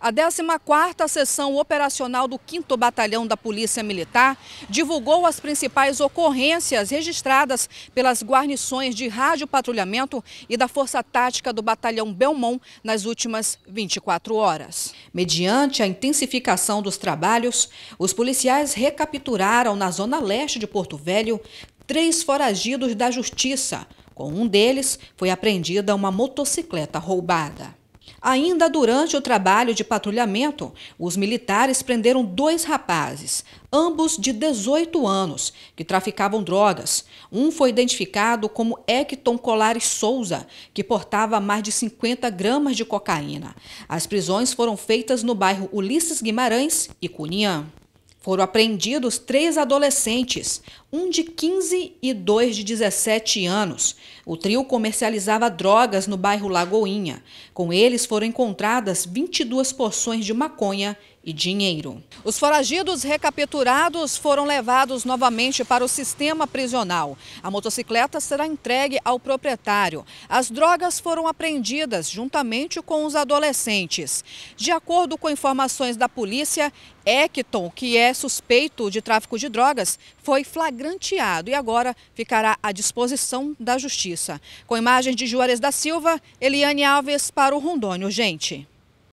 A 14ª Sessão Operacional do 5 Batalhão da Polícia Militar divulgou as principais ocorrências registradas pelas guarnições de rádio patrulhamento e da Força Tática do Batalhão Belmont nas últimas 24 horas. Mediante a intensificação dos trabalhos, os policiais recapturaram na zona leste de Porto Velho três foragidos da Justiça. Com um deles, foi apreendida uma motocicleta roubada. Ainda durante o trabalho de patrulhamento, os militares prenderam dois rapazes, ambos de 18 anos, que traficavam drogas. Um foi identificado como Hecton Colares Souza, que portava mais de 50 gramas de cocaína. As prisões foram feitas no bairro Ulisses Guimarães e Cunhã. Foram apreendidos três adolescentes, um de 15 e dois de 17 anos. O trio comercializava drogas no bairro Lagoinha. Com eles foram encontradas 22 porções de maconha e dinheiro. Os foragidos recapturados foram levados novamente para o sistema prisional. A motocicleta será entregue ao proprietário. As drogas foram apreendidas juntamente com os adolescentes. De acordo com informações da polícia, Ecton, que é suspeito de tráfico de drogas, foi flagranteado e agora ficará à disposição da justiça. Com imagens de Juarez da Silva, Eliane Alves para o Rondônia Urgente.